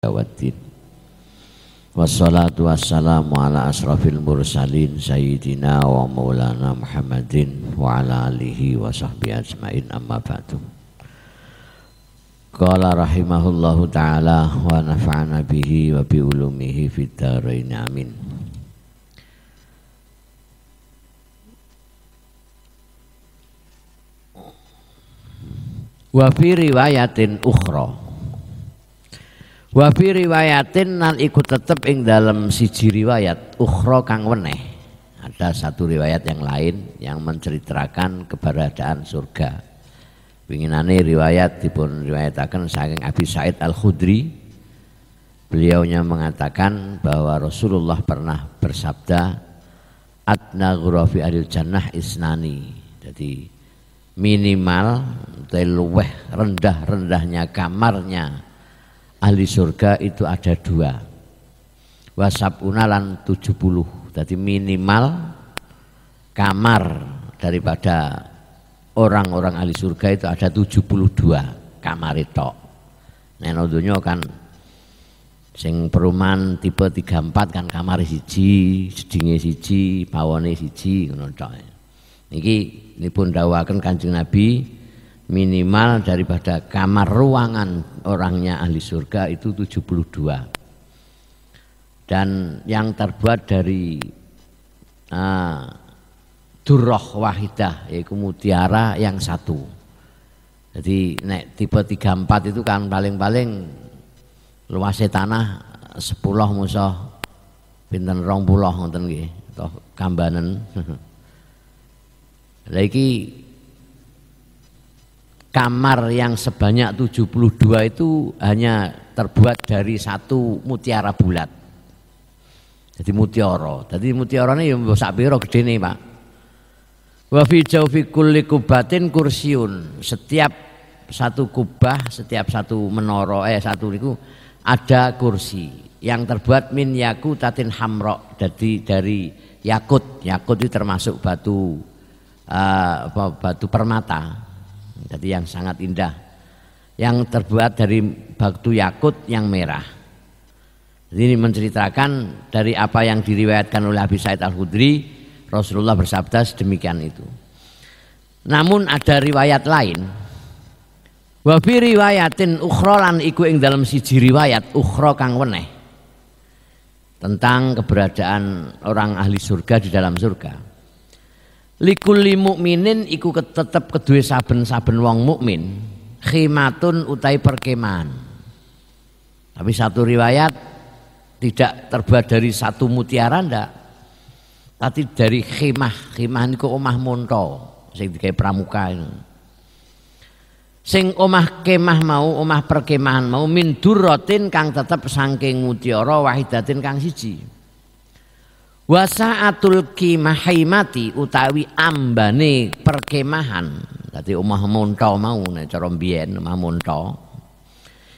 Dawatin Wassalatu wassalamu ala asrafil mursalin Sayyidina wa maulana Muhammadin Wa ala alihi wa sahbihi ajmain amma ba'du Qala rahimahullahu ta'ala Wa nafa'ana bihi wa bi ulumihi Fid dharaini amin Wa fi riwayatin ukhra Wa fi riwayatin nan iku tetep ing dalam siji riwayat ukhra kang weneh. Ada satu riwayat yang lain yang menceritakan keberadaan surga. Winginane riwayat dipun riwayataken saking Abi Said Al-Khudri. Beliaunya mengatakan bahwa Rasulullah pernah bersabda Adna ghurafi adil jannah isnani. Jadi minimal Teluweh rendah-rendahnya kamarnya ahli surga itu ada dua WhatsApp unalan 70 jadi minimal kamar daripada orang-orang ahli surga itu ada 72 kamar itu Nenodonyo kan sing perumahan tipe 34 kan kamar siji sedingin siji pawone siji ngono Niki, ini pun dawakan Kanjeng Nabi minimal daripada kamar ruangan orangnya ahli surga itu 72 dan yang terbuat dari uh, ah, durroh wahidah yaitu mutiara yang satu jadi naik tipe 34 itu kan paling-paling luasnya tanah sepuluh musuh pinten rong puluh nonton gitu kambanan lagi kamar yang sebanyak 72 itu hanya terbuat dari satu mutiara bulat. Jadi mutiara. Jadi mutiara ini yang bisa piro gede nih pak. Wafi jaufi kulli kubatin kursiun. Setiap satu kubah, setiap satu menoro, eh satu itu ada kursi yang terbuat min tatin hamro. Jadi dari yakut, yakut itu termasuk batu uh, batu permata jadi yang sangat indah yang terbuat dari batu yakut yang merah jadi ini menceritakan dari apa yang diriwayatkan oleh Abi Said Al Khudri Rasulullah bersabda sedemikian itu namun ada riwayat lain Wabi riwayatin ukhra lan iku ing dalam siji riwayat ukhro kang weneh tentang keberadaan orang ahli surga di dalam surga Likulli mukminin iku tetep kedua saben-saben wong mukmin khimatun utai perkemahan. Tapi satu riwayat tidak terbuat dari satu mutiara ndak. Tapi dari khimah, khimah niku omah monto sing digawe pramuka ini. Sing omah kemah mau, omah perkemahan mau min duratin kang tetep saking mutiara wahidatin kang siji wasaatul kimahimati utawi ambane perkemahan dadi omah monto mau nek cara mbiyen omah monto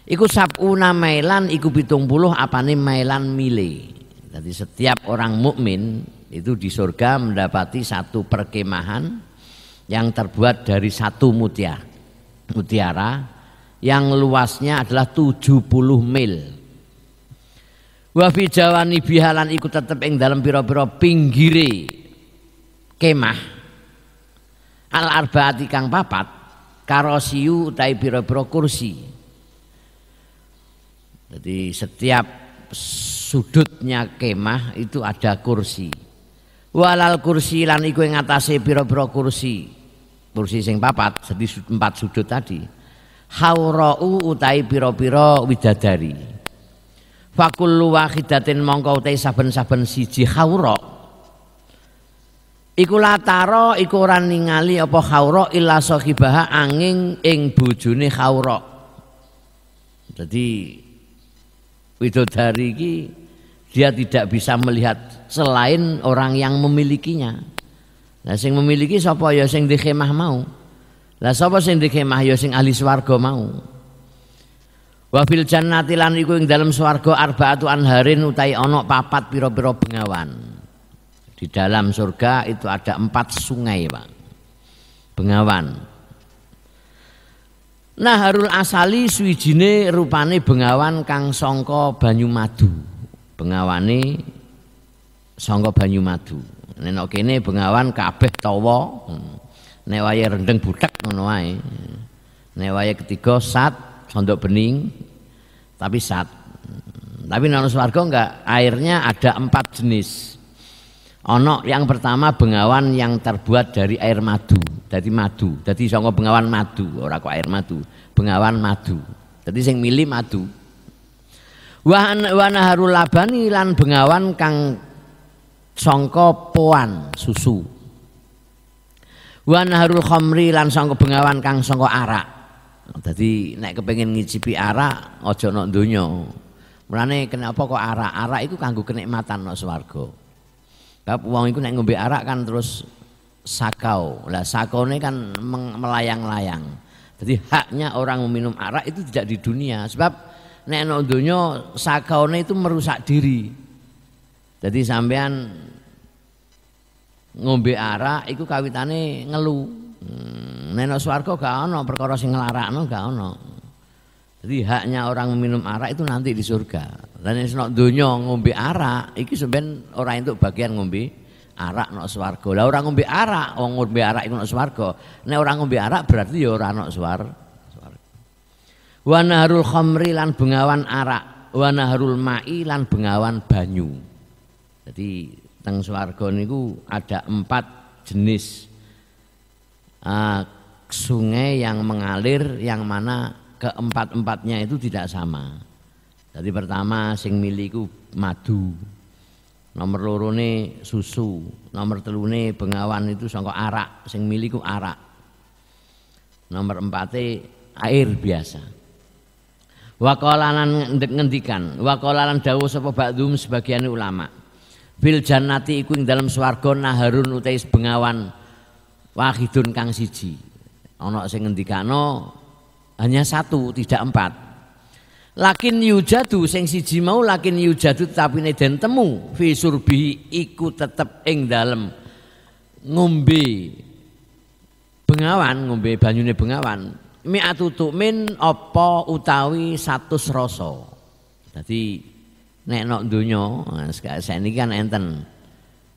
iku sabuna mailan iku 70 apane mailan mile dadi setiap orang mukmin itu di surga mendapati satu perkemahan yang terbuat dari satu mutiara mutiara yang luasnya adalah 70 mil Wafi jawani bihalan iku tetep ing dalam pira-pira pinggire kemah al arbaati kang papat karosiu utai pira-pira kursi jadi setiap sudutnya kemah itu ada kursi walal kursi lan iku ing atase pira-pira kursi kursi sing papat jadi empat sudut tadi haurau utai pira-pira widadari Fakullu wahidatin mongko te saben-saben siji khawra. Iku lataro iku ora ningali apa khawra illa sahibaha angin ing bojone khawra. Jadi widodari iki dia tidak bisa melihat selain orang yang memilikinya. Nah sing memiliki sapa ya sing di khemah mau. Lah sapa sing di khemah ya sing ahli swarga mau. Wabil fil jannati lan iku ing dalem swarga arbaatu anharin utai ono papat biro-biro bengawan. Di dalam surga itu ada empat sungai, Pak. Bengawan. Naharul asali suwijine rupane bengawan kang sangka banyu madu. Bengawane sangka banyu madu. Nenok kene bengawan kabeh tawa. Nek wayahe rendeng butek ngono wae. Nek ketiga sat untuk bening tapi sat. Tapi nang swargo enggak, airnya ada empat jenis. onok. yang pertama bengawan yang terbuat dari air madu, jadi madu. Jadi songo bengawan madu, ora kok air madu, bengawan madu. Jadi sing milih madu. wahana harul labani lan bengawan kang Songko poan susu. wahana harul khomri lan songko bengawan kang Songko arak. Jadi nek kepengen ngicipi arak ojo nok donya. Mulane kenapa kok arak? Arak itu kanggo kenikmatan nok swarga. Kap wong iku nek ngombe arak kan terus sakau. Lah sakone kan melayang-layang. Jadi haknya orang meminum arak itu tidak di dunia sebab nek nok donya sakaone itu merusak diri. Jadi sampean ngombe arak itu kawitane ngelu. Hmm. Neno suarko gak ono perkara sing nglarakno gak ono. Jadi haknya orang minum arak itu nanti di surga. Dan yang senok dunia ngombe arak, iki sebenarnya orang itu bagian ngombe arak nok swarga. Lah orang ngombe arak, orang ngombe arak itu nok swarga. Nek orang ngombe arak berarti ya orang nok swarga. Wa naharul khamri lan bengawan arak, wa naharul ma'i lan bengawan banyu. Jadi teng swarga niku ada empat jenis. uh, sungai yang mengalir yang mana keempat-empatnya itu tidak sama. Jadi pertama sing miliku madu. Nomor loro susu, nomor telu ne bengawan itu sangka arak, sing miliku arak. Nomor empate air biasa. Wakolanan ngendikan, wakolanan dawuh sapa ba'dhum sebagian ulama. Bil jannati iku ing dalam swarga naharun utais bengawan wahidun kang siji ana sing ngendikano hanya satu tidak empat lakin yujadu sing siji mau lakin yujadu tapi den temu fi surbi iku tetep ing dalem ngombe bengawan ngombe banyune bengawan Mi atutumin apa utawi satu rasa dadi nek nok donya nah, saiki kan enten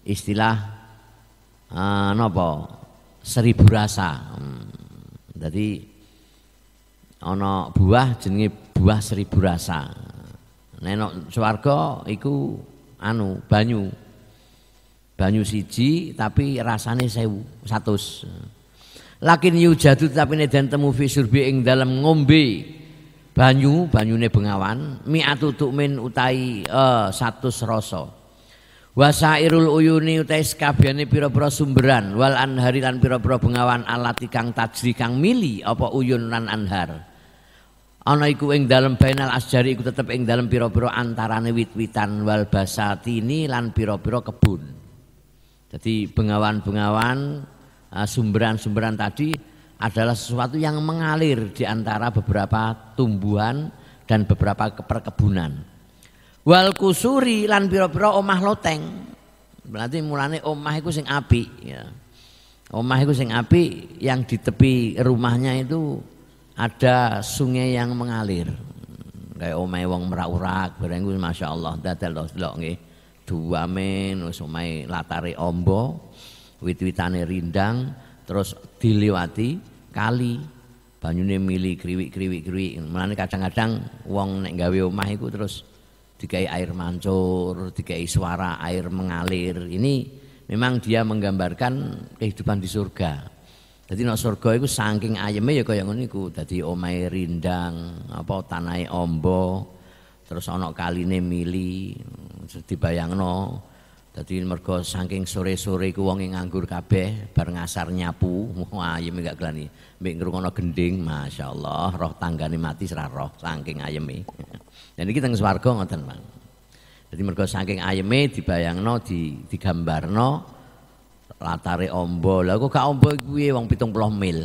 istilah uh, ah, nopo seribu rasa hmm. Jadi ana buah jenenge buah seribu rasa. nenok nah, swarga iku anu banyu. Banyu siji tapi rasane sewu, satu, Lakin yujadu tapi dan temu fi surbi ing dalam ngombe banyu, banyune bengawan, mi'atu tukmin utai uh, satus rasa wasairul uyuni utai sekabiane piro-piro sumberan wal anhari lan piro pira bengawan alati kang tajri kang mili apa uyun lan anhar ana iku ing dalem bainal asjari iku tetep ing dalem piro pira antarane wit-witan wal basatini lan piro-piro kebun jadi bengawan-bengawan eh, sumberan-sumberan tadi adalah sesuatu yang mengalir di antara beberapa tumbuhan dan beberapa perkebunan wal kusuri lan pira-pira omah loteng. Berarti mulane omah iku sing api, ya. Omah iku sing api yang di tepi rumahnya itu ada sungai yang mengalir. Kayak omah wong meraurak, bareng iku masyaallah dadal delok nggih. men, wis omahe latare amba, wit-witane rindang, terus diliwati kali. Banyune mili kriwik-kriwik kriwik. Mulane kadang-kadang wong nek gawe omah iku terus dikai air mancur, dikai suara air mengalir. Ini memang dia menggambarkan kehidupan di surga. Jadi nak surga itu saking ayamnya ya yang ngono iku. Dadi omahe rindang, apa tanai ombo, terus ana kaline mili, dibayangno. Dadi mergo saking sore-sore ku wong nganggur kabeh bar ngasar nyapu, ayeme gak gelani. Mbek ngrungono gending, masyaallah roh tangga tanggane mati serah roh saking ayeme. Dan kita teng swarga ngoten, Bang. Jadi mergo saking ayeme dibayangno, di digambarno latare ombo. Lah kok gak ombo kuwi wong 70 mil.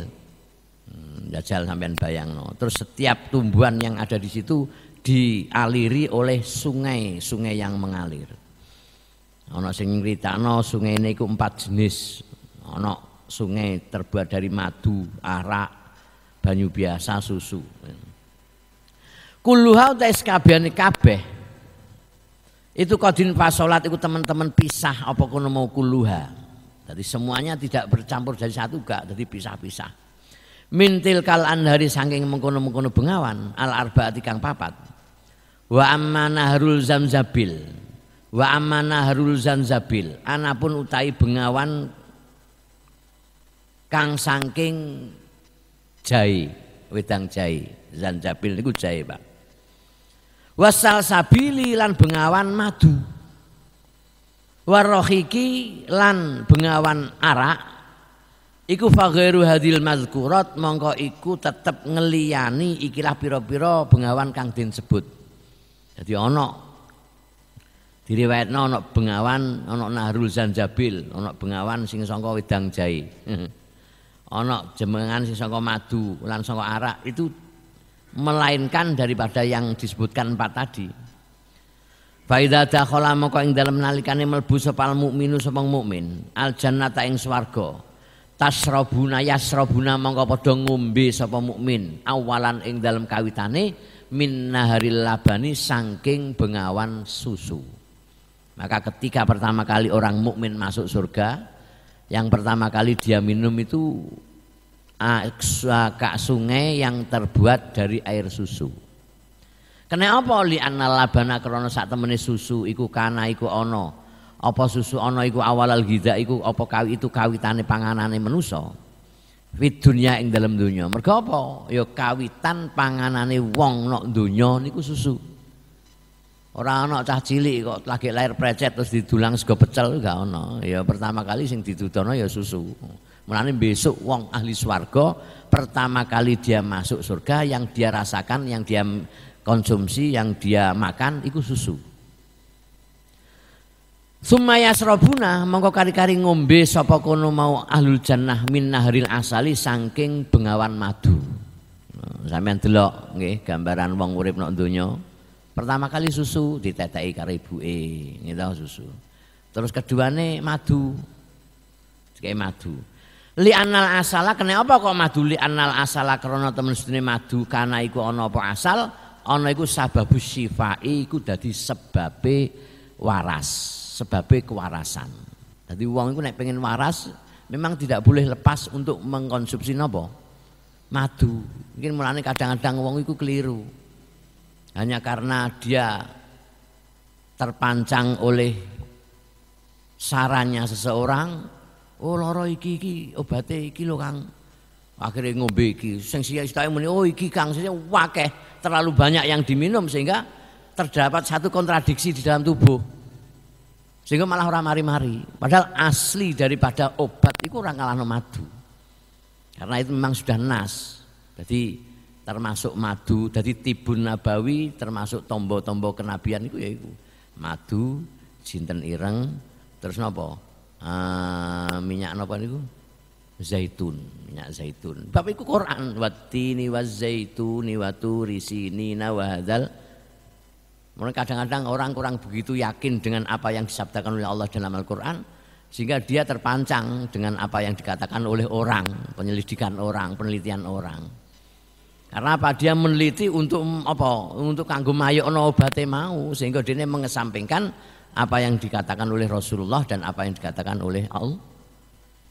Hmm, jajal sampean bayangno. Terus setiap tumbuhan yang ada di situ dialiri oleh sungai-sungai yang mengalir. Ono sing no, sungai ini iku empat jenis. Ono sungai terbuat dari madu, arak, banyu biasa, susu. Kulluha untuk eskabian kabeh. Itu kodin sholat itu teman-teman pisah apa kuno mau kulluha. Jadi semuanya tidak bercampur jadi satu gak, jadi pisah-pisah. Mintil kal anhari sangking mengkono-mengkono bengawan al arba kang papat. Wa amana harul zamzabil. Wa amana harul zamzabil. Anapun utai bengawan kang sangking jai, wedang jai. Zanjabil niku jai, Pak wasal sabili lan bengawan madu warohiki lan bengawan arak iku fagheru hadil mazkurat mongko iku tetep ngeliani ikilah piro-piro bengawan kang din sebut jadi ono Diriwayat ono bengawan ono nahrul zanjabil ono bengawan sing songko wedang jai, ono jemengan sing songko madu lan songko arak itu melainkan daripada yang disebutkan empat tadi. Faida dakhala maka ing dalem nalikane mlebu sepal mukminu sepeng mukmin al jannata ing swarga tasrabuna yasrabuna mongko padha ngombe sapa mukmin awalan ing dalem kawitane min naharil labani saking bengawan susu maka ketika pertama kali orang mukmin masuk surga yang pertama kali dia minum itu kak sungai yang terbuat dari air susu. Kena apa? li anna labana krono saat temene susu iku kana iku ana. Apa susu ono iku awalal gida iku apa kawi itu kawitane panganane menuso. Fit dunia ing dalam dunya. Mergo apa? Ya kawitan panganane wong nok dunya niku susu. Orang ana cah cilik kok lagi lahir precet terus didulang sego pecel gak ono? Ya pertama kali sing didudono ya susu. Mulane besok wong ahli swarga pertama kali dia masuk surga yang dia rasakan, yang dia konsumsi, yang dia makan itu susu. Sumaya serobuna mongko kari-kari ngombe sapa kono mau ahlul jannah min nahril asali saking bengawan madu. Hmm, sampeyan delok nggih gambaran wong urip nok donya. Pertama kali susu diteteki karo ibuke, gitu susu. Terus keduane madu. Kayak madu li anal asala kena apa kok madu li anal asala krana temen sedene madu kana iku ana apa asal ana iku sababu syifai iku dadi sebabe waras sebabe kewarasan jadi uang itu naik pengen waras memang tidak boleh lepas untuk mengkonsumsi nopo madu mungkin mulanya kadang-kadang uang itu keliru hanya karena dia terpancang oleh sarannya seseorang oh loro iki iki obate iki lho Kang. Akhirnya ngombe iki. Sing sia istahe muni oh iki Kang sing wakeh, terlalu banyak yang diminum sehingga terdapat satu kontradiksi di dalam tubuh. Sehingga malah orang mari-mari. Padahal asli daripada obat itu orang kalah no madu. Karena itu memang sudah nas. Jadi termasuk madu, jadi tibun nabawi termasuk tombo-tombo kenabian itu ya itu. Madu, jinten ireng, terus nopo? uh, minyak apa niku? Zaitun, minyak zaitun. Bab iku Quran, watini zaituni wa ini wa hadzal Mungkin kadang-kadang orang kurang begitu yakin dengan apa yang disabdakan oleh Allah dalam Al-Quran Sehingga dia terpancang dengan apa yang dikatakan oleh orang Penyelidikan orang, penelitian orang Karena apa? Dia meneliti untuk apa? Untuk kanggo mayokno obate mau Sehingga dia mengesampingkan apa yang dikatakan oleh Rasulullah dan apa yang dikatakan oleh Allah.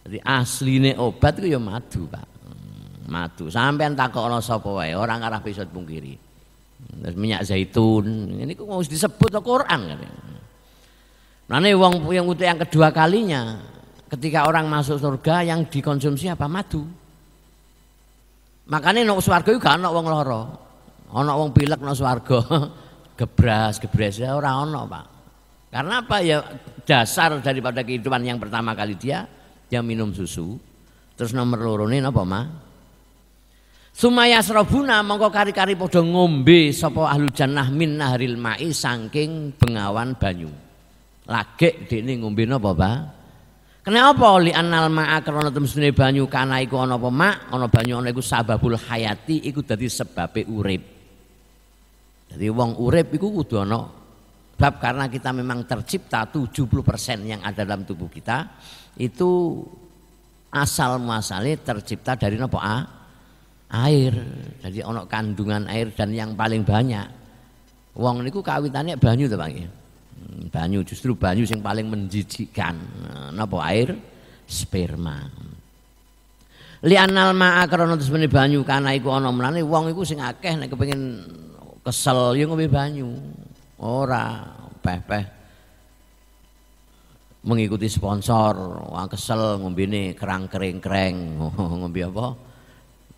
Jadi asline obat itu ya madu, Pak. Hmm, madu. Sampean takokno sapa wae, orang ngarah bisa dipungkiri. Hmm, terus minyak zaitun, ini kok mau disebut no Quran kan. ini uang yang utuh yang kedua kalinya ketika orang masuk surga yang dikonsumsi apa madu. Makanya nang swarga juga ana uang loro Ana uang pilek nong swarga. gebras, gebras ya orang ana, Pak. Karena apa ya dasar daripada kehidupan yang pertama kali dia dia minum susu. Terus nomor loro ini apa ma? Sumaya serobuna mongko kari-kari podo ngombe sopo ahlu jannah min nahril ma'i sangking bengawan banyu. Lagek dene ngombe napa, Pak? Kenapa li anal ma'a krana temsune banyu kana iku ono apa mak, banyu ana iku sababul hayati iku dadi sebabe urip. Jadi wong urip iku kudu ono Sebab karena kita memang tercipta 70% yang ada dalam tubuh kita itu asal muasalnya tercipta dari nopo A? Air. Jadi ono kandungan air dan yang paling banyak. Wong niku kawitannya banyu to, Bang. Hmm, banyu justru banyu yang paling menjijikkan. Eh, nopo air? Sperma. Lianal ma'a krana tesmene banyu kana iku onom mlane wong iku sing akeh nek kepengin kesel ya ngombe banyu. Orang peh-peh mengikuti sponsor, wah kesel ini kerang-kering-kering, ngombe apa?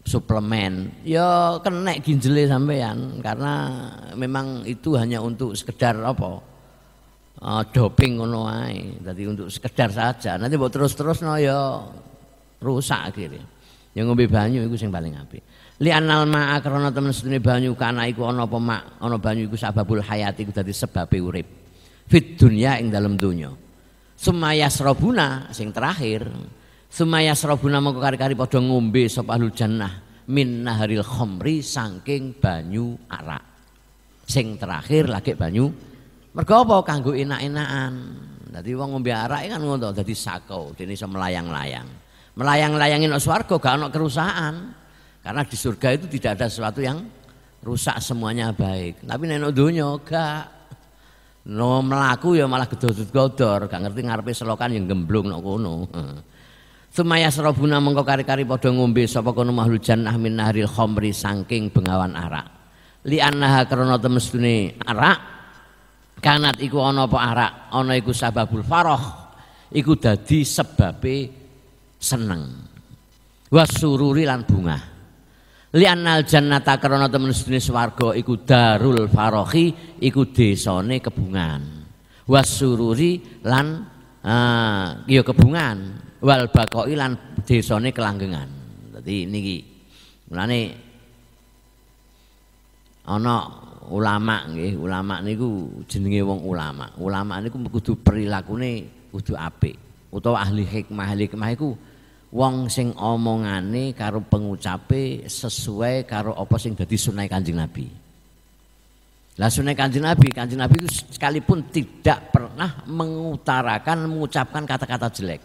suplemen. Ya kena ginjelnya sampean karena memang itu hanya untuk sekedar apa? Uh, doping ngono ae. Dadi untuk sekedar saja. Nanti mbok terus-terus no ya rusak akhirnya. Yang ngombe banyu itu yang paling apik li'anal ma'a krana temen sedunia banyu kana iku ono apa ono banyu iku sababul hayati iku dadi sebabe urip fit dunia ing dalam dunya sumaya serobuna sing terakhir sumaya srobuna mengko kari-kari padha ngombe sapa ahlul jannah min naharil khomri saking banyu arak sing terakhir lagi banyu mergo apa kanggo enak-enakan dadi wong ngombe arak kan ngono dadi sakau dene iso melayang-layang melayang layangin nang swarga gak ana kerusakan karena di surga itu tidak ada sesuatu yang rusak semuanya baik. Tapi nek dunya gak. No melaku ya malah gedor-gedor, gak ngerti ngarepe selokan yang gemblung nok kono. Sumaya serobuna mengko kari-kari padha ngombe sapa kono mahlul jannah min nahril khomri saking bengawan arak. Li annaha krana temestune arak kanat iku ana apa arak, ana iku sababul farah. Iku dadi sebabe seneng. Wasururi lan bungah. Lianal jannata krana temen sedene swarga iku darul farohi iku desane kebungan. Wasururi lan uh, ya kebungan, wal bakoi lan desane kelanggengan. Dadi niki mulane ana ulama nggih, ulama niku jenenge wong ulama. Ulama niku kudu perilakune kudu apik utawa ahli hikmah, ahli hikmah iku wong sing omongane karo pengucape sesuai karo apa sing dadi sunai kanjeng Nabi. Lah sunai kanjeng Nabi, kanjeng Nabi itu sekalipun tidak pernah mengutarakan mengucapkan kata-kata jelek.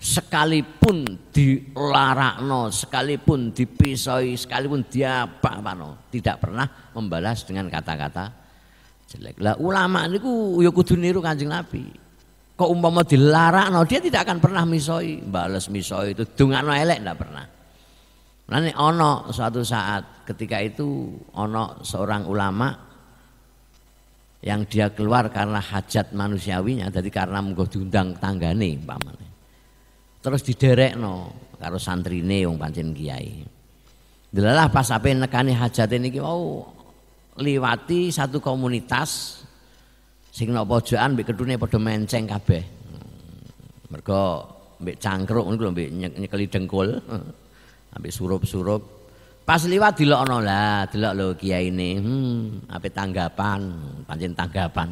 Sekalipun dilarakno, sekalipun dipisoi, sekalipun apa no, tidak pernah membalas dengan kata-kata jelek. Lah ulama niku ya kudu niru kanjeng Nabi kok umpama no dia tidak akan pernah misoi bales misoi itu no elek tidak pernah Nanti ono suatu saat ketika itu ono seorang ulama yang dia keluar karena hajat manusiawinya, jadi karena menggo diundang tanggane pamane. Terus diderek no karo santrine wong pancen kiai. Delalah pas sampe nekani hajate ini, wau liwati satu komunitas sing nang pojokan mbek kethune padha menceng kabeh mergo mbek cangkruk ngono lho mbek nyekeli dengkul ambek surup-surup pas liwat dilokno lah delok lho kiai ini hmm ape tanggapan pancen tanggapan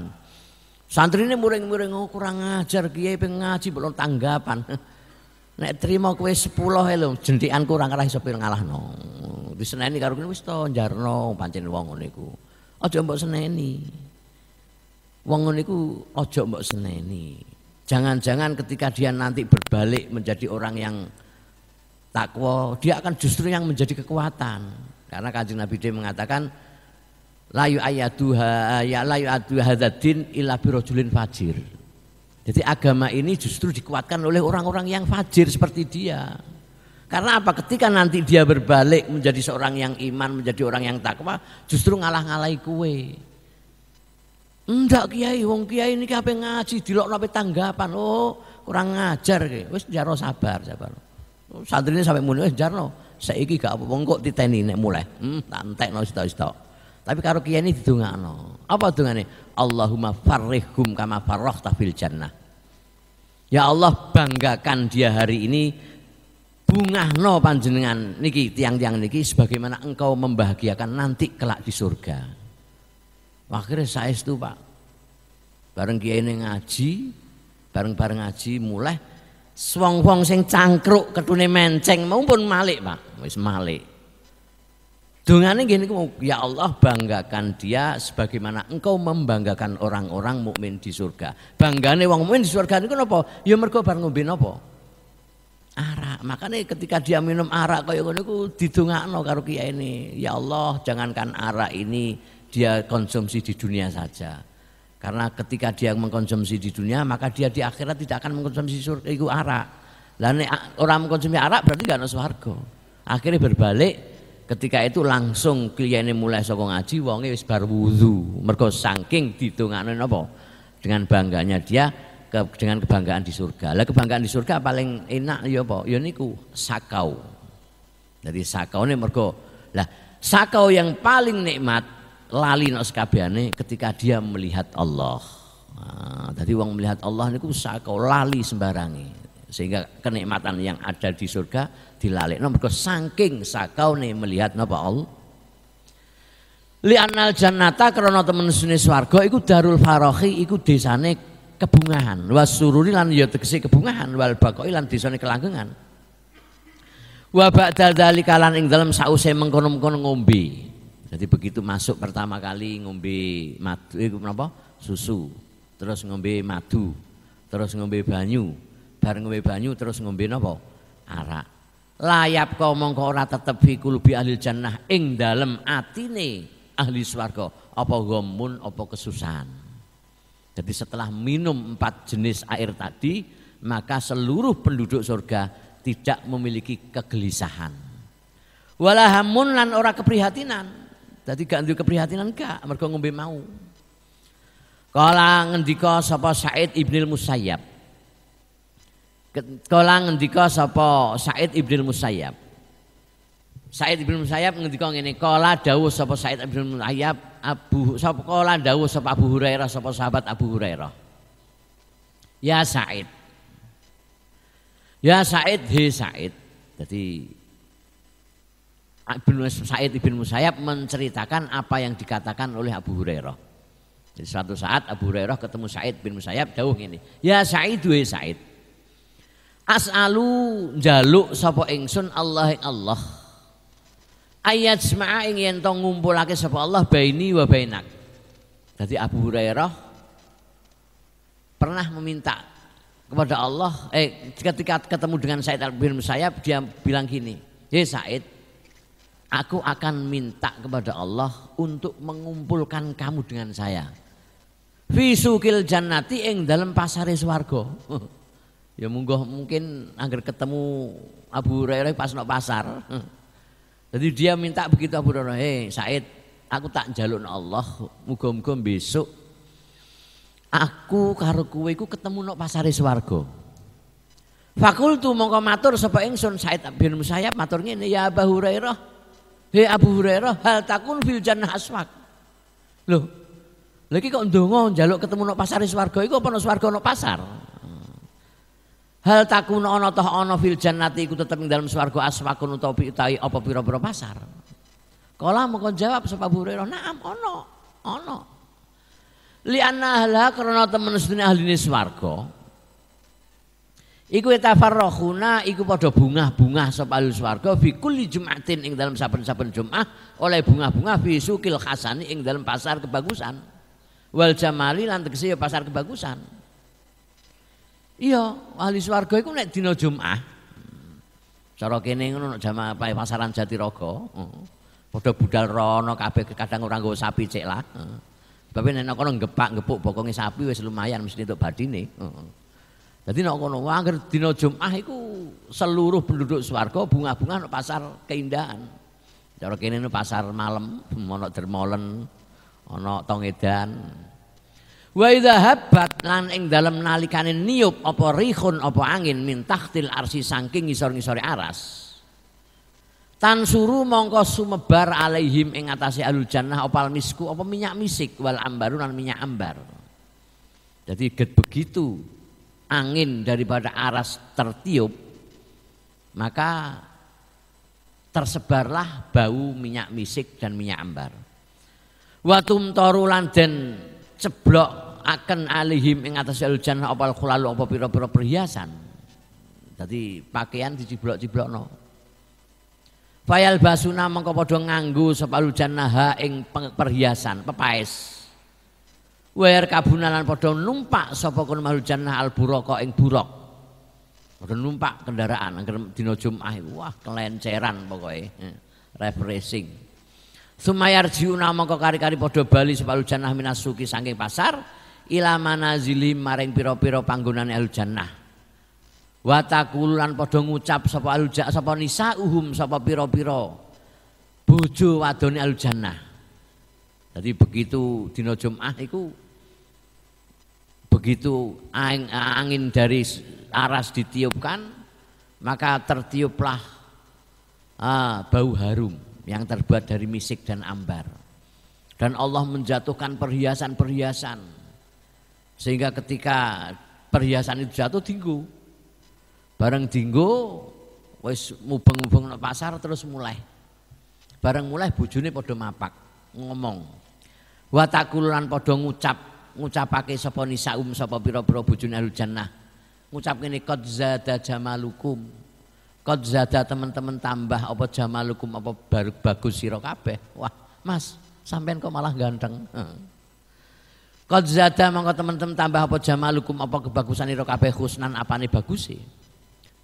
Santri ini muring-muring oh, kurang ngajar, kiai pengaji belum tanggapan. Nek terima kue sepuluh lho jendian kurang kalah ngalah ngalahno. Diseneni karo kene wis to njarno pancen wong ngene iku. Aja mbok seneni. Wong ngono iku aja mbok seneni. Jangan-jangan ketika dia nanti berbalik menjadi orang yang takwa, dia akan justru yang menjadi kekuatan. Karena kanjeng Nabi dia mengatakan layu ayaduha ya layu aduhadadin din ila birojulin fajir. Jadi agama ini justru dikuatkan oleh orang-orang yang fajir seperti dia. Karena apa? Ketika nanti dia berbalik menjadi seorang yang iman, menjadi orang yang takwa, justru ngalah ngalai kue enggak kiai, wong kiai ini kape ngaji, dilok nape tanggapan. Oh, kurang ngajar ke, wes jarno sabar, sabar. santri sampai muni mulai jarno. iki gak apa-apa kok titeni nek mulai. Hmm, tantek entekno sito-sito. Tapi karo kiai ini didongakno. Apa nih Allahumma farrihum kama farroh tafil jannah. Ya Allah banggakan dia hari ini bunga no panjenengan niki tiang-tiang niki sebagaimana engkau membahagiakan nanti kelak di surga akhirnya saya itu pak bareng kiai ngaji bareng-bareng ngaji mulai swong-wong sing cangkruk ketune menceng mau pun malik pak Mau malik Dungannya gini ya Allah banggakan dia sebagaimana engkau membanggakan orang-orang mukmin di surga. Banggane wong mukmin di surga itu apa? Ya mergo bareng ngombe apa? Arak. Makanya ketika dia minum arak kaya ngono itu didongakno karo kiai ini. Ya Allah, jangankan arak ini dia konsumsi di dunia saja. Karena ketika dia mengkonsumsi di dunia, maka dia di akhirat tidak akan mengkonsumsi surga itu arak. Lah orang mengkonsumsi arak berarti gak ada swarga. Akhirnya berbalik ketika itu langsung kliennya mulai sokong ngaji wonge wis bar wudu. Mergo saking ditungane napa? Dengan bangganya dia ke, dengan kebanggaan di surga. Lah kebanggaan di surga paling enak ya apa? Ya niku sakau. Jadi sakau ini mergo lah sakau yang paling nikmat lali nak sekabiane ketika dia melihat Allah. Nah, tadi uang melihat Allah ini kau lali sembarangi sehingga kenikmatan yang ada di surga Nomor kau saking sakau nih melihat napa Allah. Lianal janata krana temen suni swargo iku darul farahi iku desane kebungahan was sururi lan ya tegese kebungahan wal bakoi lan desane kelanggengan. Wa badal dzalika lan ing dalem sause mengkono-mengkono ngombe jadi begitu masuk pertama kali ngombe madu, eh, apa? susu, terus ngombe madu, terus ngombe banyu, bar ngombe banyu terus ngombe apa? Arak. Layap kau mongko ora tetep fikul bi ahli jannah ing dalem atine ahli swarga apa gomun apa kesusahan. Jadi setelah minum empat jenis air tadi, maka seluruh penduduk surga tidak memiliki kegelisahan. Walahamun lan ora keprihatinan Tadi gak ada keprihatinan gak mereka ngombe mau. Kala ngendika sapa Said Ibnil Musayyab. Kala ngendika sapa Said Ibnil Musayyab. Said Ibnil Musayyab ngendika ngene, kala dawuh sapa Said Ibnil Musayyab Abu sapa kala dawuh sapa Abu Hurairah sapa sahabat Abu Hurairah. Ya Said. Ya Said, he Said. Jadi Ibn Sa'id Ibn Musayyab menceritakan apa yang dikatakan oleh Abu Hurairah. Jadi suatu saat Abu Hurairah ketemu Sa'id bin Musayyab jauh ini. Ya Sa'id duwe Sa'id. As'alu jaluk sapa ingsun Allah ing Allah. Ayat sema'a ing yen to ngumpulake sapa Allah baini wa bainak. Jadi Abu Hurairah pernah meminta kepada Allah eh ketika ketemu dengan Sa'id bin Musayyab dia bilang gini, "Ya Sa'id, Aku akan minta kepada Allah untuk mengumpulkan kamu dengan saya. Fisukil jannati ing dalam pasar swarga. ya munggu mungkin agar ketemu Abu Hurairah pas no pasar. Jadi dia minta begitu Abu Hurairah, hey Said, aku tak jalun Allah, munggu-munggu besok aku karo kue ku ketemu no pasar swarga." Fakultu mongko matur sapa ingsun Said bin Musayyab matur ngene, "Ya Abu Hurairah, Hei Abu Hurairah, hal takun fil jannah aswak. Loh, lagi kok ndonga njaluk ketemu nok pasar swarga iku apa nok swarga nok pasar? Hal takun ana toh ana fil jannati iku tetep ing dalam swarga aswakun utawa utawi apa pira-pira pasar. Kala mengkon jawab sapa Abu Hurairah, "Naam ana, ana." Li anna ahla karena temen sedene ahline swarga Iku tafarrahuna iku padha bungah-bungah sop alus swarga fi kulli jumatin ing dalam saben-saben Jumat oleh bunga-bunga fi sukil khasani ing dalam pasar kebagusan. Wal jamali lan tegese pasar kebagusan. Iya, ahli swarga iku nek dina Jumat. Cara kene ngono nek jamaah pasaran jati raga, padha budal rono kabeh kadang orang nggawa sapi cek lah. Tapi nek nek kono gepak gepuk bokonge sapi wis lumayan mesti entuk badine. Heeh. Jadi nak kono angger dina Jumat iku seluruh penduduk swarga bunga-bunga nang pasar keindahan. Cara kene nang pasar malam ana dermolen, ana tongedan. Wa idza habat lan ing dalem nalikane niup apa rihun apa angin min tahtil arsi saking ngisor-ngisore aras. Tan suru mongko sumebar alaihim ing atase alul jannah opal misku apa minyak misik wal ambarun lan minyak ambar. Jadi get begitu angin daripada aras tertiup maka tersebarlah bau minyak misik dan minyak ambar watum toru landen ceblok akan alihim ing atas eljan opal kulalu opo piro piro perhiasan jadi pakaian ciblok no. Fayal basuna mengkopodong nganggu sepalu janaha ing perhiasan pepaes Wear kabunalan padha numpak sapa kun malu jannah al buraka ing burok Padha numpak kendaraan angger dina Jumat wah kelenceran pokoke. Refreshing. Sumayar jiuna mongko kari-kari padha bali sepalul jannah minasuki saking pasar ila manazili maring pira-pira panggonan al jannah. Wa takulan padha ngucap sapa al sapa nisa uhum sapa pira-pira bojo wadone al jannah. Jadi begitu dina Jumat iku begitu angin dari aras ditiupkan maka tertiuplah ah, bau harum yang terbuat dari misik dan ambar dan Allah menjatuhkan perhiasan-perhiasan sehingga ketika perhiasan itu jatuh dinggu bareng dinggu wis mubeng-mubeng pasar terus mulai bareng mulai bujune padha mapak ngomong watakulan takulan padha ngucap ngucapake sapa nisaum sapa pira-pira bojone ahli jannah ngucap kene qad zada jamalukum qad zada teman-teman tambah apa jamalukum apa baru bagus sira kabeh wah mas sampean kok malah ganteng qad zada mongko teman-teman tambah apa jamalukum apa kebagusan ira kabeh husnan apane bagus sih e?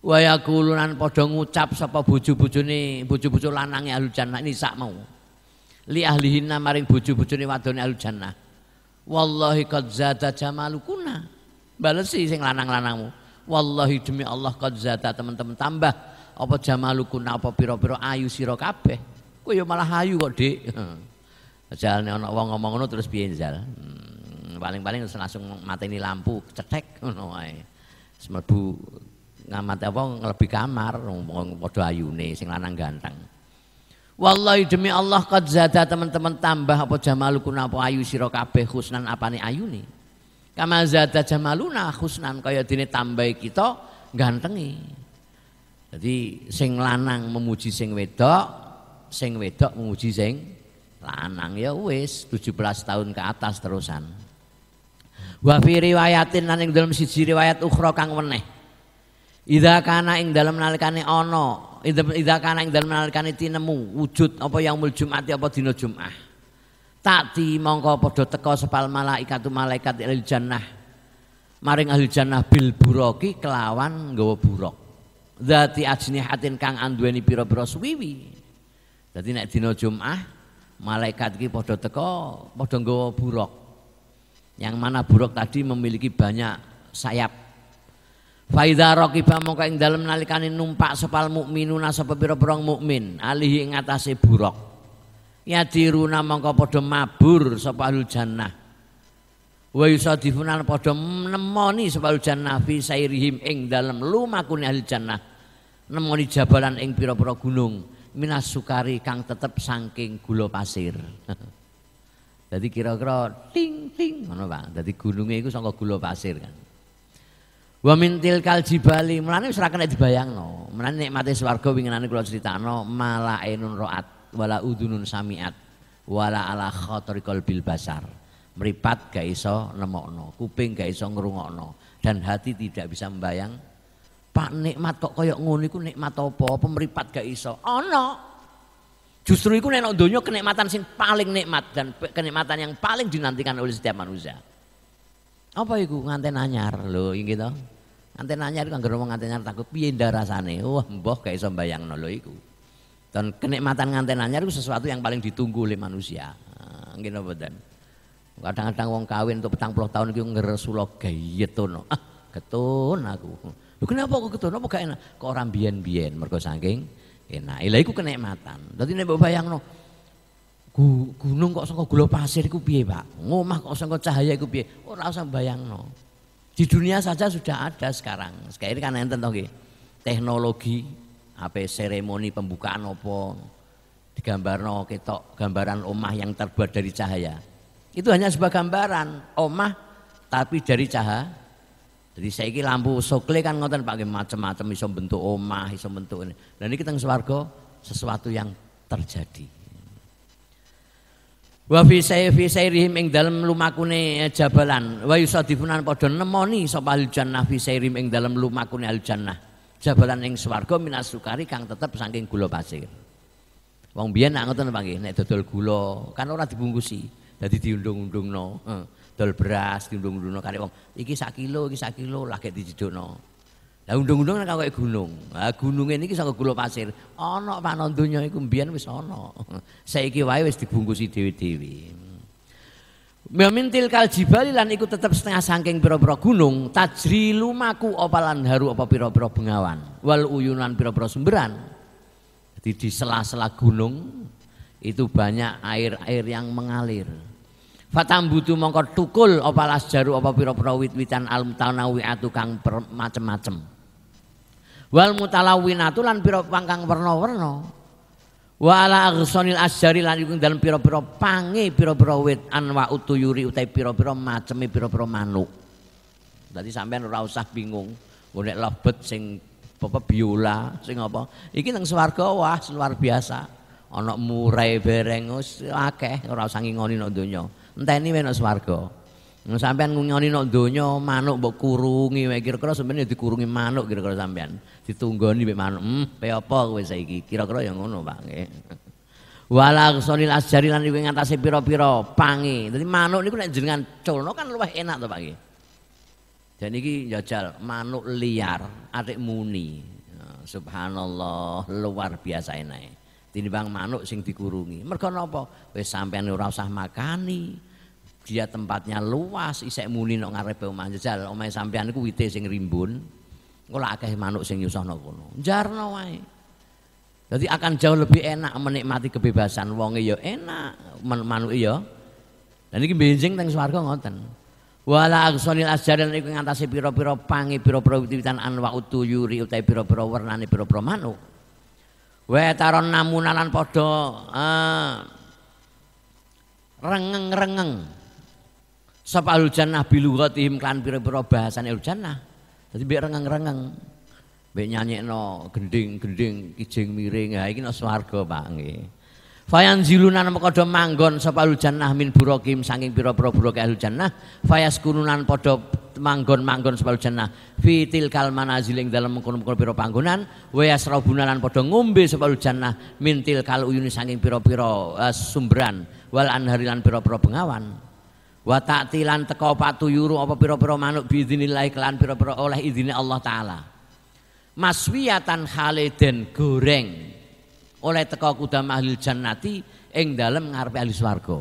wa yaqulunan padha ngucap sapa bojo-bojone bojo-bojo lanange ahli jannah ini sak mau li ahlihinna maring bojo-bojone wadone ahli jannah Wallahi qad zata jamalukuna. Balesi sing lanang-lanangmu. Wallahi demi Allah qad zata teman-teman tambah apa jamalukuna apa pira-pira ayu sira kabeh. Kowe ya malah ayu kok, Dik. Jalane ana wong ngomong ngono terus piye, Zal? Hmm, paling-paling langsung mateni lampu, cetek ngono wae. Semlebu ngamat apa ngelebih kamar padha ayune sing lanang ganteng. Wallahi demi Allah qad zada teman-teman tambah apa jamalukum apa ayu sira kabeh husnan ayu nih, Kama zada jamaluna husnan kaya dene tambah kita gantengi. Jadi sing lanang memuji sing wedok, sing wedok memuji sing lanang ya wis 17 tahun ke atas terusan. Wa riwayatin lan dalam sisi riwayat ukhra kang weneh. Ida kana ing dalam nalikane ono. ida kana ing dalam nalikane tinemu wujud apa mul Jumat apa dino Jumat. Takti mongko podo teko sepal malaikat malaikat ilil jannah. Maring ahli jannah bil buroki kelawan burok. Dati ajni hatin kang andueni piro pira suwiwi. Dati naik dino Jumat malaikat ki podo teko podo gawa burok. Yang mana buruk tadi memiliki banyak sayap Faidah raqiba mongko ing dalam nalikane numpak sepal mukminuna sapa pira perong mukmin alihi ing atase buruk. Yadiruna mongko podo mabur sapa ahlul jannah. Wa yusadifunan podo nemoni sapa ahlul jannah fi sairihim ing dalam lumakune ahlul jannah. Nemoni jabalan ing pira perong gunung minas sukari kang tetep sangking gula pasir. Jadi kira-kira ting ting ngono Pak. Dadi gununge iku saka gula pasir kan. Wa min tilkal jibali mlane wis ora kena dibayangno. Mlane nikmate swarga winginane kula critano Malah ainun ra'at wala udunun samiat wala ala khatri qalbil basar. Meripat ga iso nemokno, kuping ga iso ngrungokno dan hati tidak bisa membayang Pak nikmat kok koyok ngono iku nikmat apa? Pemripat gak iso. ono. Justru iku nek donya kenikmatan sing paling nikmat dan kenikmatan yang paling dinantikan oleh setiap manusia. Apa iku nganten anyar lho, gitu. Nganti itu kan gerombong, nanti anyar takut piye rasane. Wah, mboh kayak iso mbayangno lho iku. Dan kenikmatan nganten nanya itu sesuatu yang paling ditunggu oleh manusia. Angin ah, napa Kadang-kadang wong kawin untuk petang puluh tahun iku ngeresulok gayetono. Iya ah, getun aku. Lu kenapa aku getun? Apa gak enak? Kok orang bien-bien mergo saking enak. Ila iku kenikmatan. Dadi nek mbok bayangno gunung kok saka gula pasir iku piye, Pak? Ngomah kok saka cahaya iku piye? Ora usah bayangno. Di dunia saja sudah ada sekarang. Sekarang kan enten toh Teknologi apa seremoni pembukaan opo digambar no ketok gambaran omah yang terbuat dari cahaya. Itu hanya sebuah gambaran omah tapi dari cahaya. Jadi saya kira lampu sokle kan ngotot pakai macam-macam iso bentuk omah, iso bentuk ini. Dan ini kita ngeswargo sesuatu yang terjadi wa fi sayfi sayrihim ing dalem lumakune jabalan wa yusadifunan padha nemoni sapa ahli jannah fi sayrihim ing dalem lumakune al jannah jabalan ing swarga minas sukari kang tetep saking gula pasir wong biyen nak ngoten panggih nek dodol gula kan ora dibungkusi dadi diundung-undungno eh, dol beras diundung-undungno kare wong iki sak kilo iki sak kilo lagi dijedokno lah undung-undung nek kaya gunung. Ha gunung ini iki saka gula pasir. Ana donya iku mbiyen wis ana. Saiki wae wis dibungkusi dewi-dewi. Memintil kal jibali lan iku tetep setengah saking pira-pira gunung, tajri lumaku apa lan haru apa pira-pira bengawan, wal uyunan pira-pira sumberan. Jadi di sela-sela gunung itu banyak air-air yang mengalir. Fatambutu mongkor tukul opalas jaru apa piro piro wit-witan almutanawiatu kang macem-macem. macem macem wal mutalawinatu lan piro pangkang werna-werna wa ala aghsanil asjari lan iku dalem pira-pira pange pira-pira wit anwa utuyuri utai pira-pira maceme pira-pira manuk dadi sampean ora usah bingung nek lebet sing apa biola sing apa iki nang swarga wah luar biasa ana murai bereng wis akeh ora usah ngingoni nang donya enteni menak swarga Sampean ngunyoni nok donya manuk mbok kurungi wae kira-kira sampean ya dikurungi manuk kira-kira sampean. Ditunggoni mbek manuk. Hmm, pe apa kowe saiki? Kira-kira ya ngono, Pak. Wala sonil asjari lan ing piro pira-pira pange. Dadi manuk niku nek jenengan culno kan luwih enak to, Pak. Dan iki jajal manuk liar, atik muni. Nah, subhanallah, luar biasa enake. Tinimbang manuk sing dikurungi. Mergo napa? Wis sampean ora usah makani dia tempatnya luas isek muni nok ngarepe omah jajal omahe sampean iku wite sing rimbun engko lak akeh manuk sing nyusahno kono jarno wae jadi akan jauh lebih enak menikmati kebebasan wonge ya enak man manuke ya dan iki benjing teng swarga ngoten wala aksonil asjaran iku ngatasi pira-pira pangi pira-pira wititan anwa yuri utai pira-pira warnane pira-pira manuk wa taron namunalan padha uh, rengeng-rengeng Sapa ahlul jannah bilughatihim klan pira-pira bahasane ahlul jannah. Dadi mbek rengeng-rengeng. Mbek nyanyekno gending-gending kijing miring. Ha iki nang swarga, Pak nggih. Fayan zilunan mengkodo manggon sapa ahlul jannah min burakim saking pira-pira burake ahlul jannah fayas kununan podo manggon-manggon sapa ahlul jannah fitil kal manazil ing dalem mengkono-mengkono pira panggonan wayas rabunan lan padha ngombe sapa ahlul jannah min til kal uyuni saking pira-pira uh, sumberan wal anhari lan pira-pira bengawan wa ta'tilan teko patuyuru apa pira-pira manuk biiznillah kelan pira-pira oleh izin Allah taala maswiyatan haliden goreng oleh teko kuda ahli jannati ing dalem ngarepe ahli swarga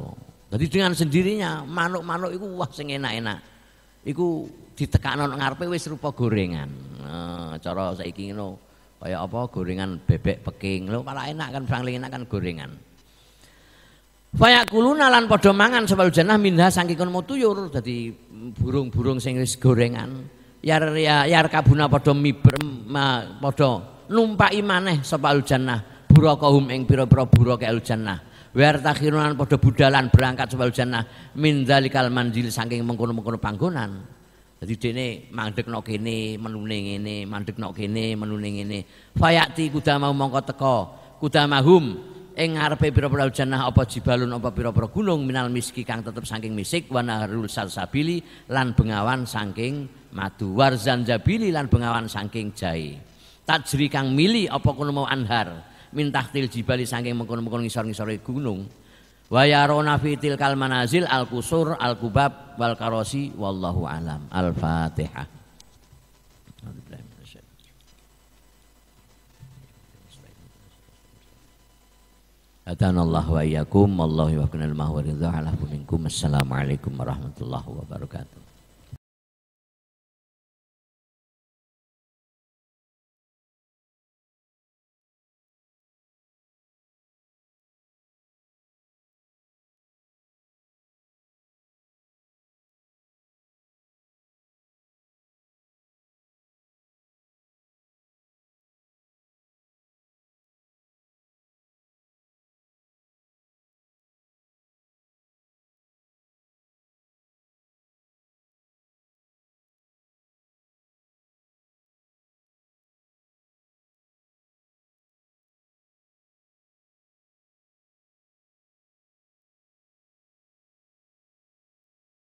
jadi dengan sendirinya manuk-manuk itu wah sing enak-enak iku ditekakno ngarepe wis rupa gorengan nah, cara saiki ngono kaya apa gorengan bebek peking lho malah enak kan paling enak kan gorengan Fayakuluna lan padha mangan sebal jannah minha saking kono tuyur burung-burung sing wis gorengan. Yar ya, yar kabuna padha miber padha numpaki maneh sebal jannah burakahum ing pira-pira burake jannah. Wer takhirunan podo budalan berangkat sebalu jannah minda dzalikal manzil saking mengkono-mengkono panggonan. Jadi dene ini, kene menune ngene, mandekno kene menune ngene. Fayati kuda mau mongko teko, kuda mahum ing ngarepe pira-pira jannah apa jibalun apa pira-pira gunung minal miski kang tetep saking misik wa naharul salsabili lan bengawan saking madu warzan jabili lan bengawan saking jahe tajri kang mili apa kono mau anhar mintahtil jibali saking mengkono-mengkono ngisor-ngisore gunung wayarona fitil kal manazil al kusur al kubab wal karosi wallahu alam al fatihah Hadanallah wa iyyakum, Allah wa ala Assalamualaikum warahmatullahi wabarakatuh.